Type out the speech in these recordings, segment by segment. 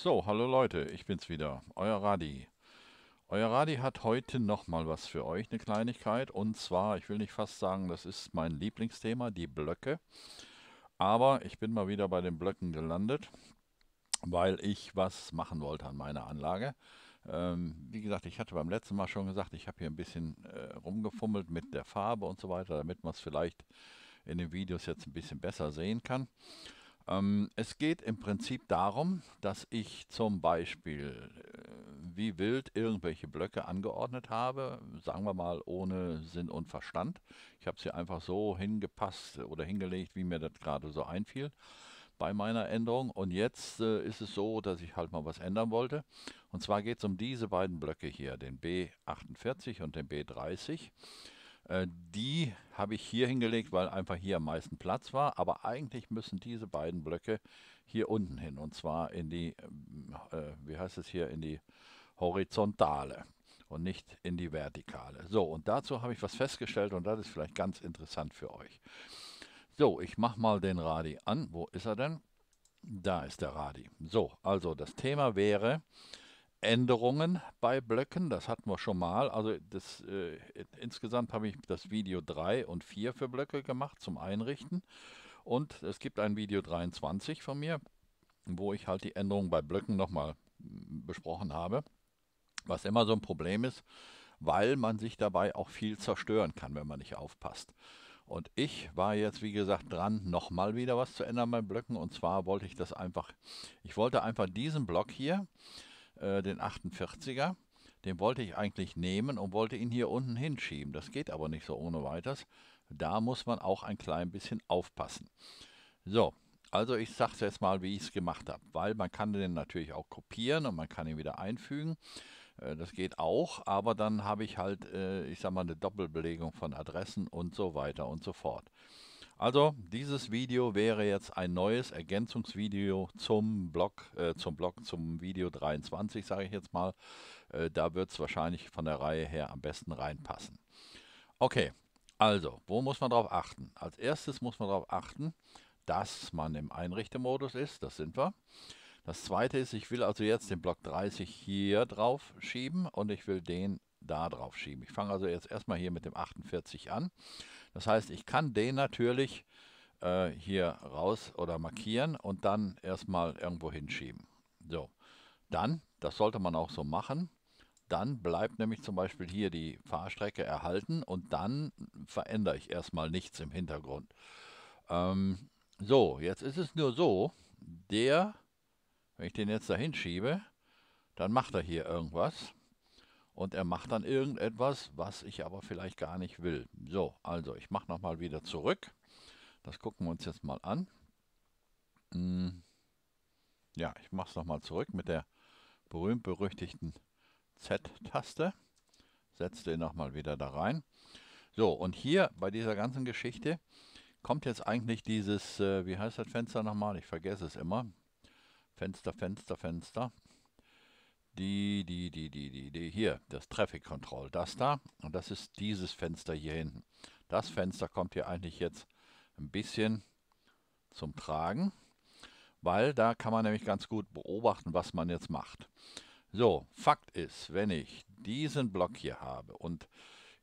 So, hallo Leute, ich bin's wieder, euer Radi. Euer Radi hat heute nochmal was für euch, eine Kleinigkeit. Und zwar, ich will nicht fast sagen, das ist mein Lieblingsthema, die Blöcke. Aber ich bin mal wieder bei den Blöcken gelandet, weil ich was machen wollte an meiner Anlage. Ähm, wie gesagt, ich hatte beim letzten Mal schon gesagt, ich habe hier ein bisschen äh, rumgefummelt mit der Farbe und so weiter, damit man es vielleicht in den Videos jetzt ein bisschen besser sehen kann. Ähm, es geht im Prinzip darum, dass ich zum Beispiel äh, wie wild irgendwelche Blöcke angeordnet habe, sagen wir mal ohne Sinn und Verstand. Ich habe sie einfach so hingepasst oder hingelegt, wie mir das gerade so einfiel bei meiner Änderung. Und jetzt äh, ist es so, dass ich halt mal was ändern wollte. Und zwar geht es um diese beiden Blöcke hier, den B48 und den B30. Äh, die habe ich hier hingelegt, weil einfach hier am meisten Platz war. Aber eigentlich müssen diese beiden Blöcke hier unten hin. Und zwar in die, äh, wie heißt es hier, in die horizontale und nicht in die vertikale. So, und dazu habe ich was festgestellt und das ist vielleicht ganz interessant für euch. So, ich mache mal den Radi an. Wo ist er denn? Da ist der Radi. So, also das Thema wäre, Änderungen bei Blöcken, das hatten wir schon mal. Also das, äh, insgesamt habe ich das Video 3 und 4 für Blöcke gemacht zum Einrichten. Und es gibt ein Video 23 von mir, wo ich halt die Änderungen bei Blöcken nochmal hm, besprochen habe. Was immer so ein Problem ist, weil man sich dabei auch viel zerstören kann, wenn man nicht aufpasst. Und ich war jetzt, wie gesagt, dran, nochmal wieder was zu ändern bei Blöcken. Und zwar wollte ich das einfach, ich wollte einfach diesen Block hier, äh, den 48er. Den wollte ich eigentlich nehmen und wollte ihn hier unten hinschieben. Das geht aber nicht so ohne weiteres. Da muss man auch ein klein bisschen aufpassen. So, also ich sage es jetzt mal, wie ich es gemacht habe, weil man kann den natürlich auch kopieren und man kann ihn wieder einfügen. Äh, das geht auch, aber dann habe ich halt, äh, ich sage mal, eine Doppelbelegung von Adressen und so weiter und so fort. Also dieses Video wäre jetzt ein neues Ergänzungsvideo zum Blog, äh, zum Blog, zum Video 23, sage ich jetzt mal. Äh, da wird es wahrscheinlich von der Reihe her am besten reinpassen. Okay, also, wo muss man darauf achten? Als erstes muss man darauf achten, dass man im Einrichtemodus ist, das sind wir. Das zweite ist, ich will also jetzt den Block 30 hier drauf schieben und ich will den da drauf schieben. Ich fange also jetzt erstmal hier mit dem 48 an. Das heißt, ich kann den natürlich äh, hier raus oder markieren und dann erstmal irgendwo hinschieben. So, dann, das sollte man auch so machen, dann bleibt nämlich zum Beispiel hier die Fahrstrecke erhalten und dann verändere ich erstmal nichts im Hintergrund. Ähm, so, jetzt ist es nur so, der wenn ich den jetzt dahin schiebe, dann macht er hier irgendwas. Und er macht dann irgendetwas, was ich aber vielleicht gar nicht will. So, also ich mache nochmal wieder zurück. Das gucken wir uns jetzt mal an. Hm. Ja, ich mache es nochmal zurück mit der berühmt-berüchtigten Z-Taste. Setze den nochmal wieder da rein. So, und hier bei dieser ganzen Geschichte kommt jetzt eigentlich dieses, äh, wie heißt das Fenster nochmal? Ich vergesse es immer. Fenster, Fenster, Fenster. Die, die, die, die, die, die, hier, das Traffic Control, das da. Und das ist dieses Fenster hier hinten. Das Fenster kommt hier eigentlich jetzt ein bisschen zum Tragen, weil da kann man nämlich ganz gut beobachten, was man jetzt macht. So, Fakt ist, wenn ich diesen Block hier habe und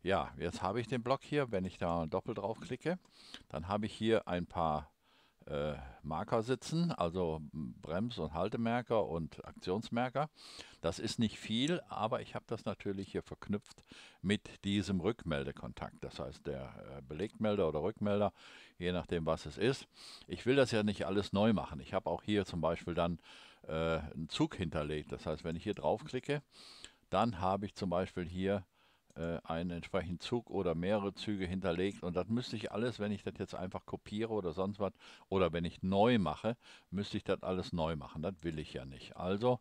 ja, jetzt habe ich den Block hier, wenn ich da doppelt drauf klicke, dann habe ich hier ein paar äh, Marker sitzen, also Brems- und Haltemerker und Aktionsmerker. Das ist nicht viel, aber ich habe das natürlich hier verknüpft mit diesem Rückmeldekontakt. Das heißt, der äh, Belegmelder oder Rückmelder, je nachdem, was es ist. Ich will das ja nicht alles neu machen. Ich habe auch hier zum Beispiel dann äh, einen Zug hinterlegt. Das heißt, wenn ich hier draufklicke, dann habe ich zum Beispiel hier äh, einen entsprechenden Zug oder mehrere Züge hinterlegt. Und das müsste ich alles, wenn ich das jetzt einfach kopiere oder sonst was, oder wenn ich neu mache, müsste ich das alles neu machen. Das will ich ja nicht. Also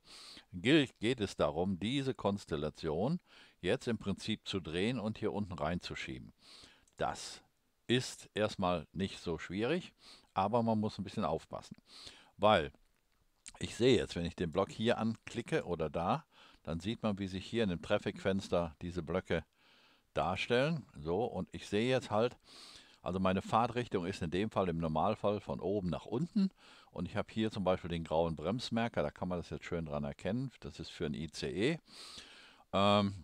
geht es darum, diese Konstellation jetzt im Prinzip zu drehen und hier unten reinzuschieben. Das ist erstmal nicht so schwierig, aber man muss ein bisschen aufpassen, weil ich sehe jetzt, wenn ich den Block hier anklicke oder da, dann sieht man, wie sich hier in dem Traffic-Fenster diese Blöcke darstellen. So, und ich sehe jetzt halt, also meine Fahrtrichtung ist in dem Fall im Normalfall von oben nach unten. Und ich habe hier zum Beispiel den grauen Bremsmerker, da kann man das jetzt schön dran erkennen. Das ist für ein ICE. Ähm,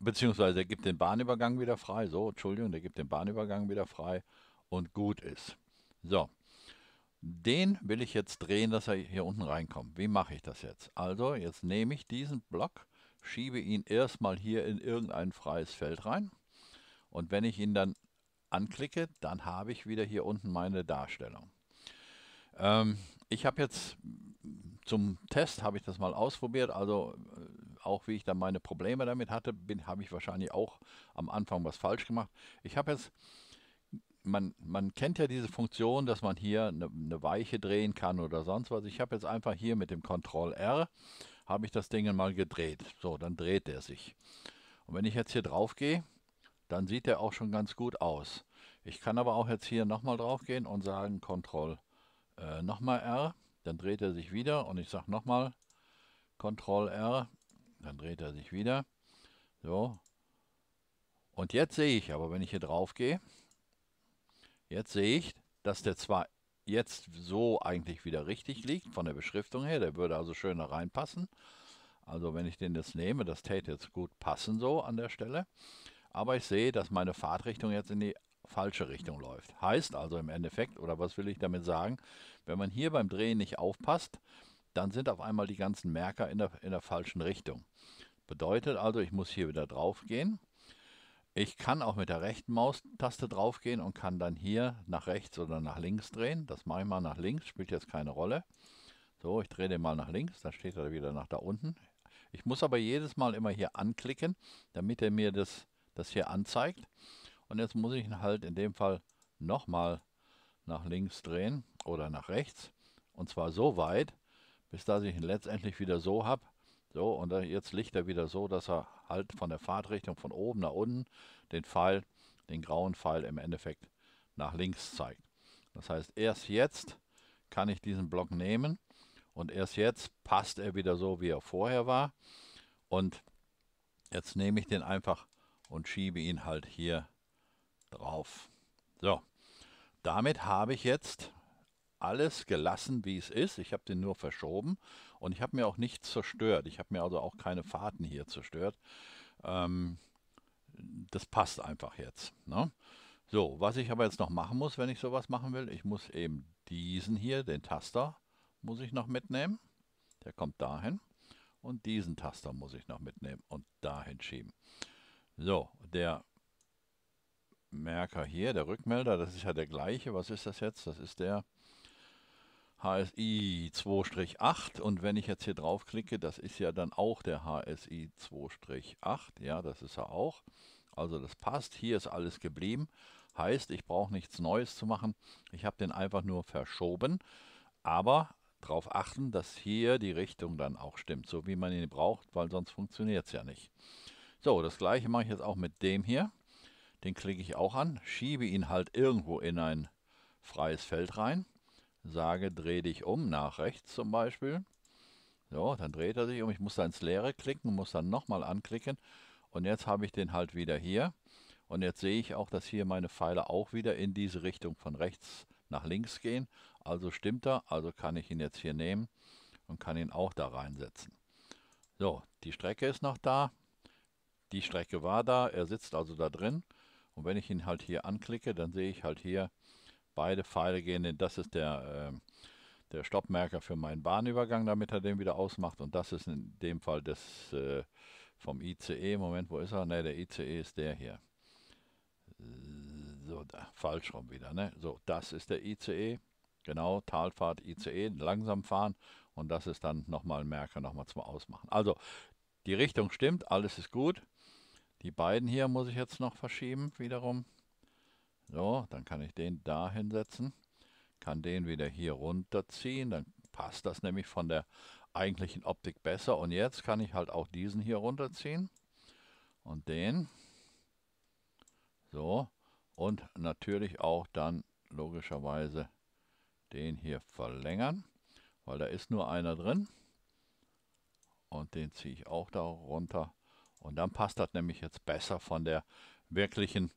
beziehungsweise er gibt den Bahnübergang wieder frei. So, Entschuldigung, der gibt den Bahnübergang wieder frei und gut ist. So, den will ich jetzt drehen, dass er hier unten reinkommt. Wie mache ich das jetzt? Also, jetzt nehme ich diesen Block, schiebe ihn erstmal hier in irgendein freies Feld rein. Und wenn ich ihn dann anklicke, dann habe ich wieder hier unten meine Darstellung. Ähm, ich habe jetzt zum Test habe ich das mal ausprobiert, also äh, auch wie ich dann meine Probleme damit hatte, habe ich wahrscheinlich auch am Anfang was falsch gemacht. Ich habe jetzt man, man kennt ja diese Funktion, dass man hier eine, eine Weiche drehen kann oder sonst was. Ich habe jetzt einfach hier mit dem Ctrl-R, habe ich das Ding mal gedreht. So, dann dreht er sich. Und wenn ich jetzt hier drauf gehe, dann sieht er auch schon ganz gut aus. Ich kann aber auch jetzt hier nochmal drauf gehen und sagen Ctrl äh, nochmal R, dann dreht er sich wieder und ich sage nochmal Ctrl R, dann dreht er sich wieder. So. Und jetzt sehe ich aber, wenn ich hier drauf gehe, Jetzt sehe ich, dass der zwar jetzt so eigentlich wieder richtig liegt, von der Beschriftung her, der würde also schön da reinpassen. Also wenn ich den jetzt nehme, das täte jetzt gut passen so an der Stelle. Aber ich sehe, dass meine Fahrtrichtung jetzt in die falsche Richtung läuft. Heißt also im Endeffekt, oder was will ich damit sagen, wenn man hier beim Drehen nicht aufpasst, dann sind auf einmal die ganzen Merker in der, in der falschen Richtung. Bedeutet also, ich muss hier wieder drauf gehen ich kann auch mit der rechten Maustaste draufgehen und kann dann hier nach rechts oder nach links drehen. Das mache ich mal nach links, spielt jetzt keine Rolle. So, ich drehe den mal nach links, dann steht er wieder nach da unten. Ich muss aber jedes Mal immer hier anklicken, damit er mir das, das hier anzeigt. Und jetzt muss ich ihn halt in dem Fall nochmal nach links drehen oder nach rechts. Und zwar so weit, bis dass ich ihn letztendlich wieder so habe, so, und jetzt liegt er wieder so, dass er halt von der Fahrtrichtung von oben nach unten den Pfeil, den grauen Pfeil im Endeffekt nach links zeigt. Das heißt, erst jetzt kann ich diesen Block nehmen und erst jetzt passt er wieder so, wie er vorher war. Und jetzt nehme ich den einfach und schiebe ihn halt hier drauf. So, damit habe ich jetzt alles gelassen, wie es ist. Ich habe den nur verschoben. Und ich habe mir auch nichts zerstört. Ich habe mir also auch keine Fahrten hier zerstört. Ähm, das passt einfach jetzt. Ne? So, was ich aber jetzt noch machen muss, wenn ich sowas machen will, ich muss eben diesen hier, den Taster, muss ich noch mitnehmen. Der kommt dahin. Und diesen Taster muss ich noch mitnehmen und dahin schieben. So, der Merker hier, der Rückmelder, das ist ja der gleiche. Was ist das jetzt? Das ist der HSI 2-8 und wenn ich jetzt hier draufklicke, das ist ja dann auch der HSI 2-8, ja, das ist er auch. Also das passt, hier ist alles geblieben, heißt, ich brauche nichts Neues zu machen, ich habe den einfach nur verschoben, aber darauf achten, dass hier die Richtung dann auch stimmt, so wie man ihn braucht, weil sonst funktioniert es ja nicht. So, das gleiche mache ich jetzt auch mit dem hier, den klicke ich auch an, schiebe ihn halt irgendwo in ein freies Feld rein sage, dreh dich um nach rechts zum Beispiel. So, dann dreht er sich um. Ich muss da ins Leere klicken, muss dann nochmal anklicken. Und jetzt habe ich den halt wieder hier. Und jetzt sehe ich auch, dass hier meine Pfeile auch wieder in diese Richtung von rechts nach links gehen. Also stimmt er, also kann ich ihn jetzt hier nehmen und kann ihn auch da reinsetzen. So, die Strecke ist noch da. Die Strecke war da, er sitzt also da drin. Und wenn ich ihn halt hier anklicke, dann sehe ich halt hier, Beide Pfeile gehen in, das ist der, äh, der Stoppmerker für meinen Bahnübergang, damit er den wieder ausmacht. Und das ist in dem Fall das äh, vom ICE. Moment, wo ist er? Ne, der ICE ist der hier. So, da, falsch rum wieder. Ne? So, das ist der ICE. Genau, Talfahrt ICE, langsam fahren. Und das ist dann nochmal ein Merker, nochmal zum Ausmachen. Also, die Richtung stimmt, alles ist gut. Die beiden hier muss ich jetzt noch verschieben, wiederum. So, dann kann ich den da hinsetzen, kann den wieder hier runterziehen, dann passt das nämlich von der eigentlichen Optik besser. Und jetzt kann ich halt auch diesen hier runterziehen und den. So, und natürlich auch dann logischerweise den hier verlängern, weil da ist nur einer drin. Und den ziehe ich auch da runter. Und dann passt das nämlich jetzt besser von der wirklichen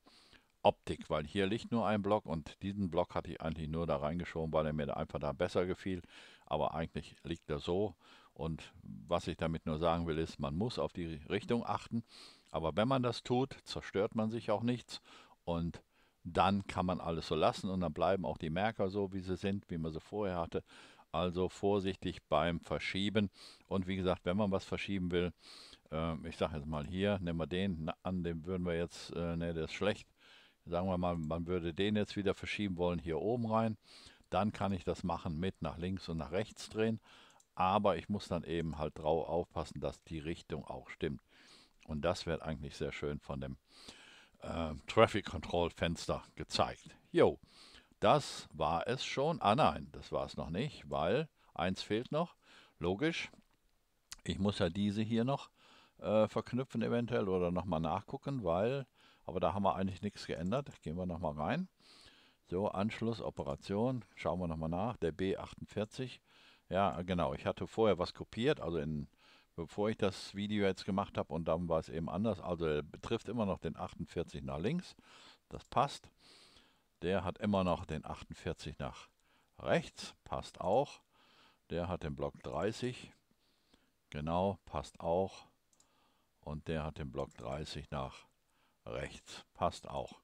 Optik, weil hier liegt nur ein Block und diesen Block hatte ich eigentlich nur da reingeschoben, weil er mir einfach da besser gefiel. Aber eigentlich liegt er so und was ich damit nur sagen will, ist, man muss auf die Richtung achten. Aber wenn man das tut, zerstört man sich auch nichts und dann kann man alles so lassen und dann bleiben auch die Merker so, wie sie sind, wie man sie vorher hatte. Also vorsichtig beim Verschieben. Und wie gesagt, wenn man was verschieben will, äh, ich sage jetzt mal hier, nehmen wir den an, dem würden wir jetzt, äh, ne, der ist schlecht, sagen wir mal, man würde den jetzt wieder verschieben wollen hier oben rein, dann kann ich das machen mit nach links und nach rechts drehen, aber ich muss dann eben halt drauf aufpassen, dass die Richtung auch stimmt. Und das wird eigentlich sehr schön von dem äh, Traffic Control Fenster gezeigt. Jo, das war es schon. Ah nein, das war es noch nicht, weil eins fehlt noch. Logisch, ich muss ja diese hier noch äh, verknüpfen eventuell oder nochmal nachgucken, weil aber da haben wir eigentlich nichts geändert. Gehen wir nochmal rein. So, Anschluss, Operation. Schauen wir nochmal nach. Der B48. Ja, genau. Ich hatte vorher was kopiert, also in, bevor ich das Video jetzt gemacht habe und dann war es eben anders. Also er betrifft immer noch den 48 nach links. Das passt. Der hat immer noch den 48 nach rechts. Passt auch. Der hat den Block 30. Genau, passt auch. Und der hat den Block 30 nach rechts. Passt auch.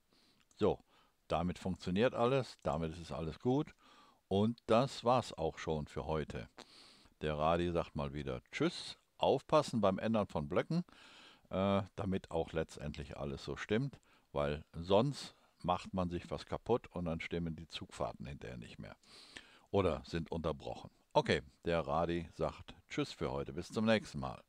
So, damit funktioniert alles, damit ist alles gut. Und das war's auch schon für heute. Der Radi sagt mal wieder Tschüss, aufpassen beim Ändern von Blöcken, äh, damit auch letztendlich alles so stimmt, weil sonst macht man sich was kaputt und dann stimmen die Zugfahrten hinterher nicht mehr oder sind unterbrochen. Okay, der Radi sagt Tschüss für heute, bis zum nächsten Mal.